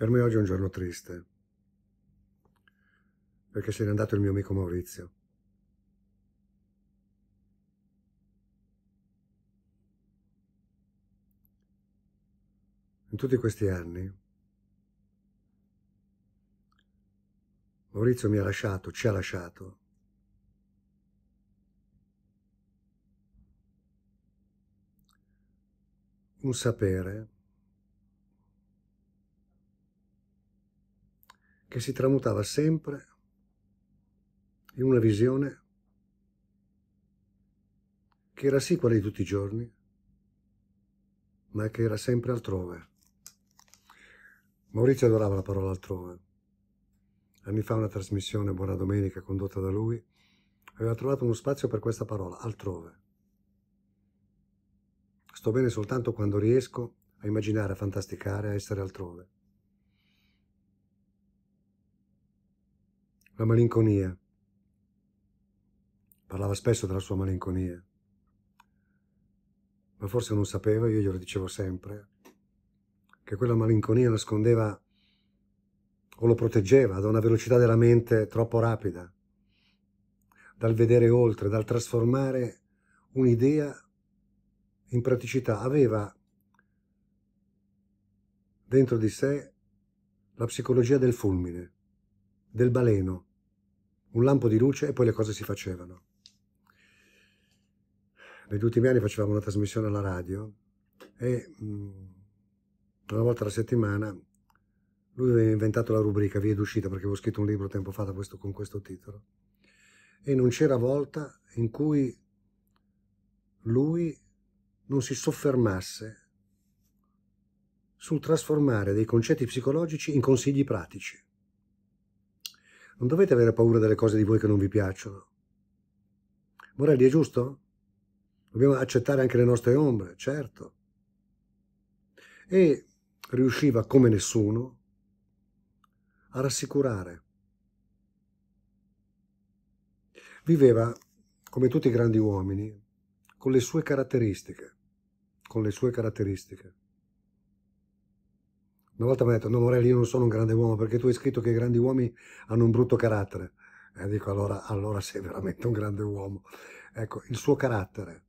Per me oggi è un giorno triste, perché se n'è andato il mio amico Maurizio. In tutti questi anni Maurizio mi ha lasciato, ci ha lasciato, un sapere che si tramutava sempre in una visione che era sì quella di tutti i giorni, ma che era sempre altrove. Maurizio adorava la parola altrove. Anni fa una trasmissione Buona Domenica condotta da lui aveva trovato uno spazio per questa parola, altrove. Sto bene soltanto quando riesco a immaginare, a fantasticare, a essere altrove. la malinconia. Parlava spesso della sua malinconia, ma forse non sapeva, io glielo dicevo sempre, che quella malinconia nascondeva o lo proteggeva da una velocità della mente troppo rapida, dal vedere oltre, dal trasformare un'idea in praticità. Aveva dentro di sé la psicologia del fulmine, del baleno un lampo di luce e poi le cose si facevano. Negli ultimi anni facevamo una trasmissione alla radio e mm, una volta alla settimana lui aveva inventato la rubrica Via d'uscita perché avevo scritto un libro tempo fa questo, con questo titolo e non c'era volta in cui lui non si soffermasse sul trasformare dei concetti psicologici in consigli pratici. Non dovete avere paura delle cose di voi che non vi piacciono. Morelli, è giusto? Dobbiamo accettare anche le nostre ombre, certo. E riusciva, come nessuno, a rassicurare. Viveva, come tutti i grandi uomini, con le sue caratteristiche, con le sue caratteristiche. Una volta mi ha detto, no Morelli, io non sono un grande uomo perché tu hai scritto che i grandi uomini hanno un brutto carattere. E dico, allora, allora sei veramente un grande uomo. Ecco, il suo carattere.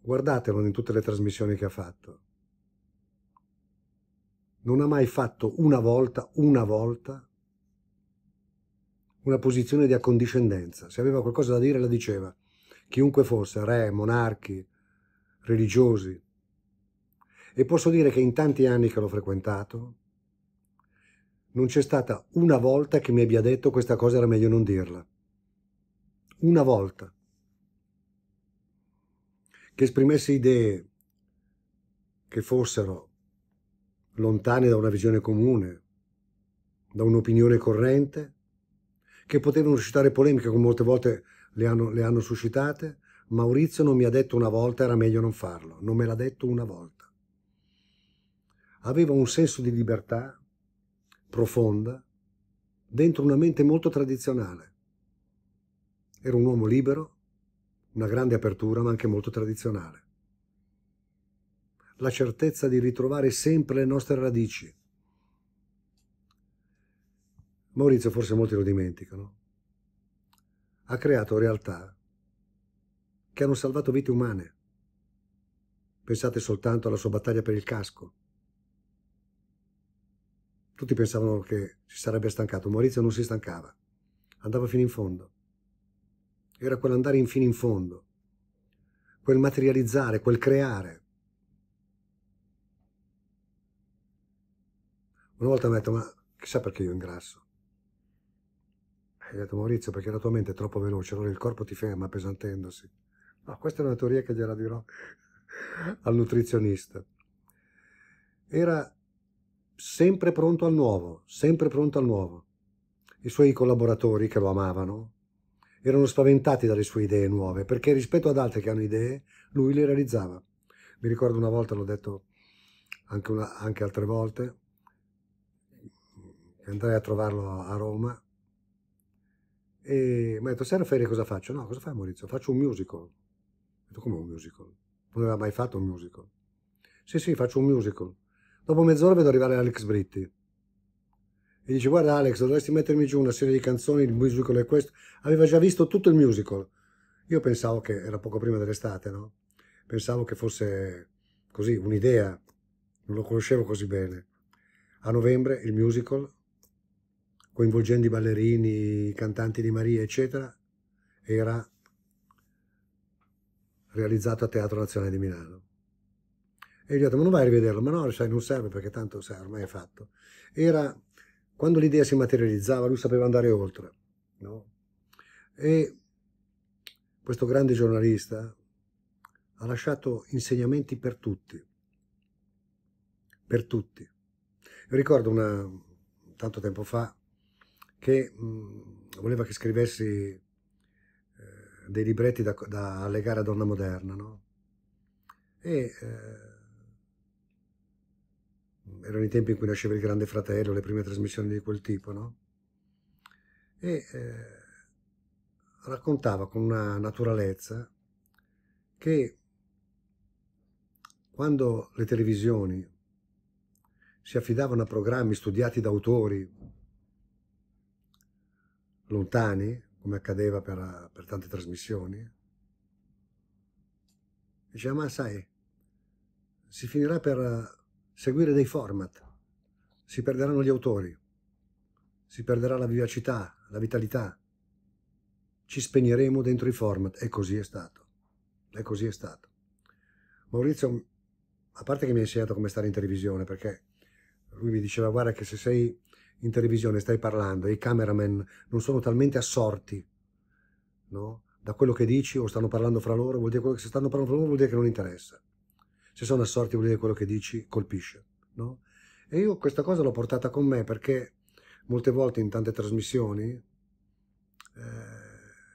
Guardatelo in tutte le trasmissioni che ha fatto. Non ha mai fatto una volta, una volta, una posizione di accondiscendenza. Se aveva qualcosa da dire la diceva. Chiunque fosse, re, monarchi, religiosi, e posso dire che in tanti anni che l'ho frequentato, non c'è stata una volta che mi abbia detto questa cosa era meglio non dirla. Una volta. Che esprimesse idee che fossero lontane da una visione comune, da un'opinione corrente, che potevano suscitare polemiche come molte volte le hanno, le hanno suscitate, Maurizio non mi ha detto una volta era meglio non farlo, non me l'ha detto una volta aveva un senso di libertà profonda dentro una mente molto tradizionale. Era un uomo libero, una grande apertura, ma anche molto tradizionale. La certezza di ritrovare sempre le nostre radici. Maurizio, forse molti lo dimenticano, ha creato realtà che hanno salvato vite umane. Pensate soltanto alla sua battaglia per il casco tutti pensavano che si sarebbe stancato, Maurizio non si stancava, andava fino in fondo. Era quell'andare in fino in fondo, quel materializzare, quel creare. Una volta mi ha detto, ma chissà perché io ingrasso. E ho detto, Maurizio, perché la tua mente è troppo veloce, allora il corpo ti ferma appesantendosi. No, questa è una teoria che gliela dirò al nutrizionista. Era sempre pronto al nuovo, sempre pronto al nuovo. I suoi collaboratori, che lo amavano, erano spaventati dalle sue idee nuove, perché rispetto ad altri che hanno idee, lui le realizzava. Mi ricordo una volta, l'ho detto anche, una, anche altre volte, andrai a trovarlo a Roma e mi ha detto, Sera Ferri cosa faccio? No, cosa fai Maurizio? Faccio un musical. Ho detto, come un musical? Non aveva mai fatto un musical. Sì, sì, faccio un musical. Dopo mezz'ora vedo arrivare Alex Britti. E dice, guarda Alex, dovresti mettermi giù una serie di canzoni, il musical è questo. Aveva già visto tutto il musical. Io pensavo che era poco prima dell'estate, no? Pensavo che fosse così, un'idea. Non lo conoscevo così bene. A novembre il musical, coinvolgendo i ballerini, i cantanti di Maria, eccetera, era realizzato a Teatro Nazionale di Milano. E gli ho detto, ma non vai a rivederlo? Ma no, sai, non serve perché tanto sai, ormai è fatto. Era quando l'idea si materializzava, lui sapeva andare oltre. No? E questo grande giornalista ha lasciato insegnamenti per tutti. Per tutti. Io ricordo una, tanto tempo fa che mh, voleva che scrivessi eh, dei libretti da, da allegare a Donna Moderna, no? E eh, erano i tempi in cui nasceva il Grande Fratello, le prime trasmissioni di quel tipo, no? E eh, raccontava con una naturalezza che quando le televisioni si affidavano a programmi studiati da autori lontani, come accadeva per, per tante trasmissioni, diceva, ma sai, si finirà per seguire dei format. Si perderanno gli autori, si perderà la vivacità, la vitalità. Ci spegneremo dentro i format e così è stato. E così è stato. Maurizio, a parte che mi ha insegnato come stare in televisione, perché lui mi diceva guarda che se sei in televisione stai parlando e i cameraman non sono talmente assorti no? da quello che dici o stanno parlando fra loro, vuol dire che se stanno parlando fra loro vuol dire che non interessa se sono assorti vuol dire quello che dici colpisce, no? E io questa cosa l'ho portata con me perché molte volte in tante trasmissioni eh,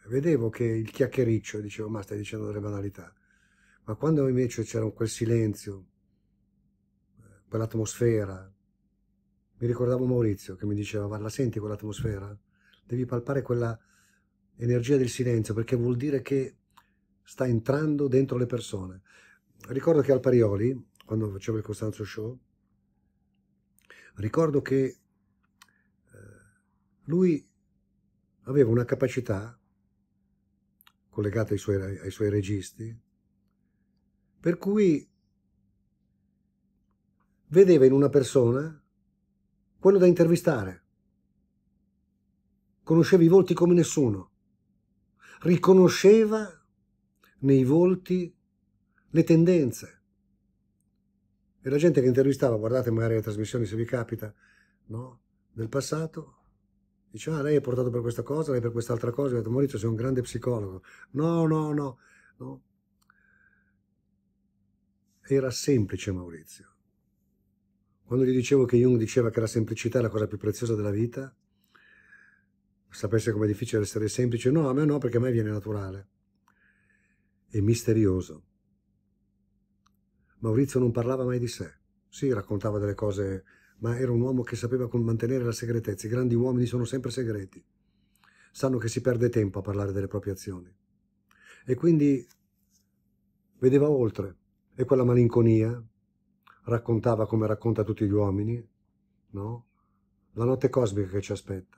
vedevo che il chiacchiericcio dicevo ma stai dicendo delle banalità, ma quando invece c'era quel silenzio, eh, quell'atmosfera, mi ricordavo Maurizio che mi diceva la senti quell'atmosfera? Devi palpare quella energia del silenzio perché vuol dire che sta entrando dentro le persone ricordo che al Parioli, quando facevo il Costanzo Show, ricordo che eh, lui aveva una capacità collegata ai suoi, ai suoi registi, per cui vedeva in una persona quello da intervistare. Conosceva i volti come nessuno. Riconosceva nei volti le tendenze. E la gente che intervistava, guardate magari le trasmissioni se vi capita, no? Nel passato, diceva, ah, lei è portato per questa cosa, lei per quest'altra cosa, ho detto, Maurizio, sei un grande psicologo. No, no, no, no. Era semplice Maurizio. Quando gli dicevo che Jung diceva che la semplicità è la cosa più preziosa della vita, sapesse com'è difficile essere semplice, no, a me no, perché a me viene naturale e misterioso. Maurizio non parlava mai di sé. Sì, raccontava delle cose, ma era un uomo che sapeva mantenere la segretezza. I grandi uomini sono sempre segreti. Sanno che si perde tempo a parlare delle proprie azioni. E quindi vedeva oltre. E quella malinconia raccontava come racconta tutti gli uomini, no? La notte cosmica che ci aspetta.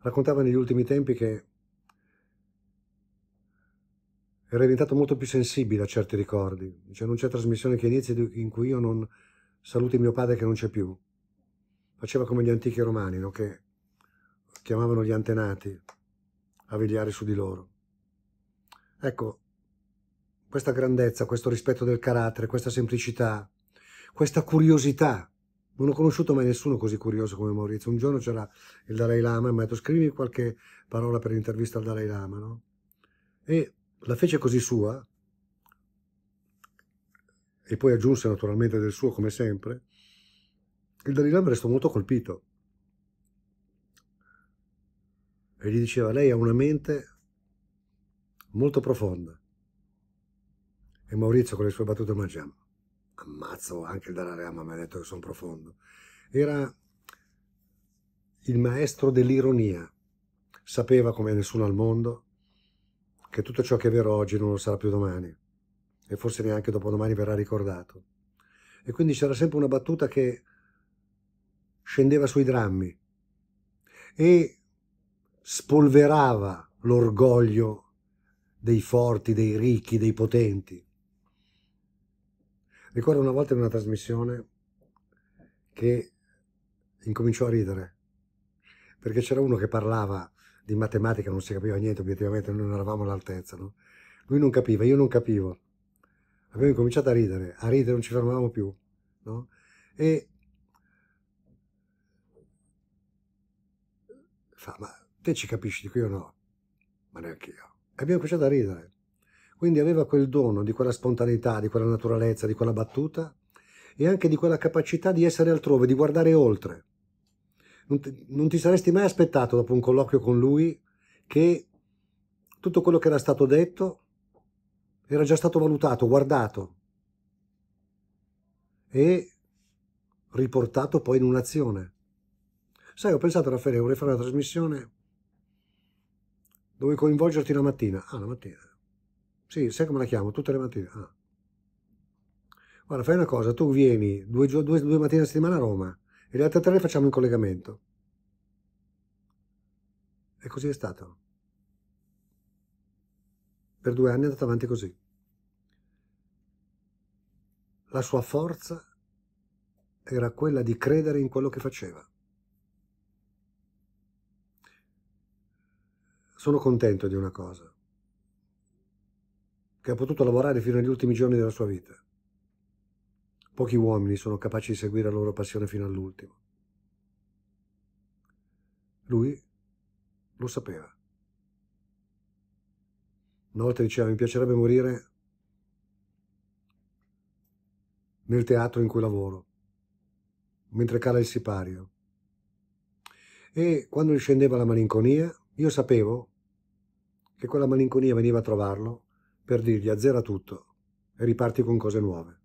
Raccontava negli ultimi tempi che era diventato molto più sensibile a certi ricordi. Cioè non c'è trasmissione che inizi in cui io non saluti mio padre che non c'è più. Faceva come gli antichi romani, no? che chiamavano gli antenati a vegliare su di loro. Ecco, questa grandezza, questo rispetto del carattere, questa semplicità, questa curiosità. Non ho conosciuto mai nessuno così curioso come Maurizio. Un giorno c'era il Dalai Lama e mi ha detto scrivi qualche parola per l'intervista al Dalai Lama, no? E la fece così sua e poi aggiunse naturalmente del suo come sempre. Il Dalai Lama restò molto colpito e gli diceva lei ha una mente molto profonda. E Maurizio con le sue battute mangiamo. Ammazzo, anche il Dalai Lama mi ha detto che sono profondo. Era il maestro dell'ironia. Sapeva come nessuno al mondo che tutto ciò che è vero oggi non lo sarà più domani e forse neanche dopodomani verrà ricordato. E quindi c'era sempre una battuta che scendeva sui drammi e spolverava l'orgoglio dei forti, dei ricchi, dei potenti. Ricordo una volta in una trasmissione che incominciò a ridere perché c'era uno che parlava di matematica non si capiva niente, obiettivamente noi non eravamo all'altezza, no? Lui non capiva, io non capivo. Abbiamo incominciato a ridere, a ridere non ci fermavamo più, no? E fa, ma te ci capisci di qui o no? Ma neanche io. abbiamo cominciato a ridere. Quindi aveva quel dono di quella spontaneità, di quella naturalezza, di quella battuta e anche di quella capacità di essere altrove, di guardare oltre non ti, non ti saresti mai aspettato dopo un colloquio con lui che tutto quello che era stato detto era già stato valutato, guardato e riportato poi in un'azione. Sai, ho pensato, Raffaele, vorrei fare una trasmissione dove coinvolgerti la mattina. Ah, la mattina. Sì, sai come la chiamo? Tutte le mattine. Ah. Guarda, fai una cosa, tu vieni due, due, due mattine a settimana a Roma, e le altre tre le facciamo in collegamento. E così è stato. Per due anni è andato avanti così. La sua forza era quella di credere in quello che faceva. Sono contento di una cosa, che ha potuto lavorare fino agli ultimi giorni della sua vita. Pochi uomini sono capaci di seguire la loro passione fino all'ultimo. Lui lo sapeva. Una volta diceva mi piacerebbe morire nel teatro in cui lavoro, mentre cala il sipario. E quando scendeva la malinconia, io sapevo che quella malinconia veniva a trovarlo per dirgli azzera tutto e riparti con cose nuove.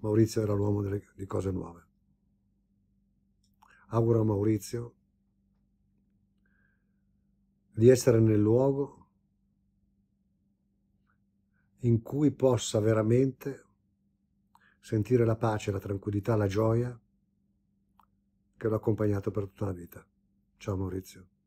Maurizio era l'uomo delle, di cose nuove. Auguro a Maurizio di essere nel luogo in cui possa veramente sentire la pace, la tranquillità, la gioia che l'ho accompagnato per tutta la vita. Ciao Maurizio.